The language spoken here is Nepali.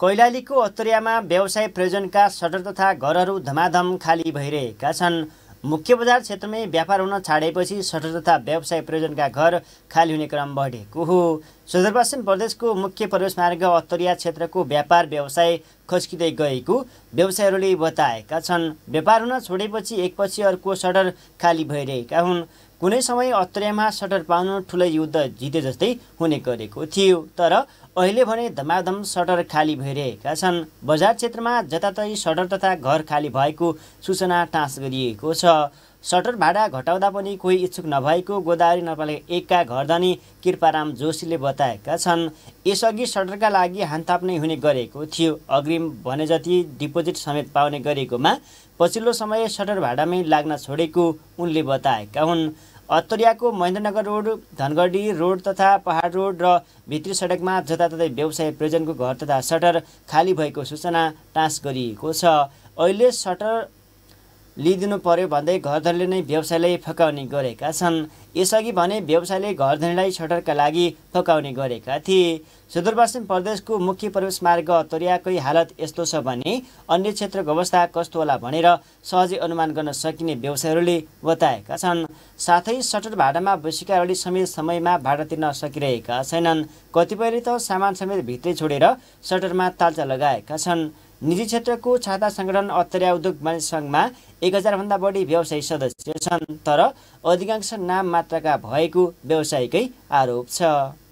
कैलालीको अत्तरियामा व्यवसाय प्रयोजनका सटर तथा घरहरू धमाधम खाली भइरहेका छन् मुख्य बजार क्षेत्रमै व्यापार हुन छाडेपछि सटर तथा व्यवसाय प्रयोजनका घर खाली हुने क्रम बढेको हो सुदूरपश्चिम प्रदेशको मुख्य प्रवेश मार्ग अत्तरिया क्षेत्रको व्यापार व्यवसाय खस्किँदै गएको व्यवसायहरूले बताएका छन् व्यापार हुन छोडेपछि एकपछि अर्को सडर खाली भइरहेका हुन् कुनै समय अत्रेमा सटर पाउनु ठुलो युद्ध जिते जस्तै हुने गरेको थियो तर अहिले भने धमाधम सटर खाली भइरहेका छन् बजार क्षेत्रमा जतातै सटर तथा घर खाली भएको सूचना टाँस गरिएको छ सटर भाडा घटाउँदा पनि कोही इच्छुक नभएको गोदावरी नगरपालिका एकका घरधनी कृपाराम जोशीले बताएका छन् यसअघि सटरका लागि हानथाप नै हुने गरेको थियो अग्रिम भने जति डिपोजिट समेत पाउने गरेकोमा पछिल्लो समय सटर भाडामै लाग्न छोडेको उनले बताएका हुन् अत्तरियाको महेन्द्रनगर रोड धनगढी रोड तथा पहाड रोड र भित्री सडकमा जताततै व्यवसाय प्रयोजनको घर तथा सटर खाली भएको सूचना टाँस गरिएको छ अहिले सटर लिइदिनु पर्यो भन्दै घरधनीले नै व्यवसायलाई फकाउने गरेका छन् यसअघि भने व्यवसायले घरधनीलाई सटरका लागि फकाउने गरेका थिए सुदूरपश्चिम प्रदेशको मुख्य प्रवेश मार्ग तोरियाकै हालत यस्तो छ भने अन्य क्षेत्रको अवस्था कस्तो होला भनेर सहजै अनुमान गर्न सकिने व्यवसायहरूले बताएका छन् साथै सटर भाडामा बसेका बसेकाहरूले समेत समयमा भाडा तिर्न सकिरहेका छैनन् कतिपयले त सामान समेत भित्रै छोडेर सटरमा तालचा लगाएका छन् निजी क्षेत्रको छाता सङ्गठन अत्तरिया उद्योग मालिक सङ्घमा एक हजारभन्दा बढी व्यवसायी सदस्य छन् तर अधिकांश नाम मात्रका भएको व्यवसायीकै आरोप छ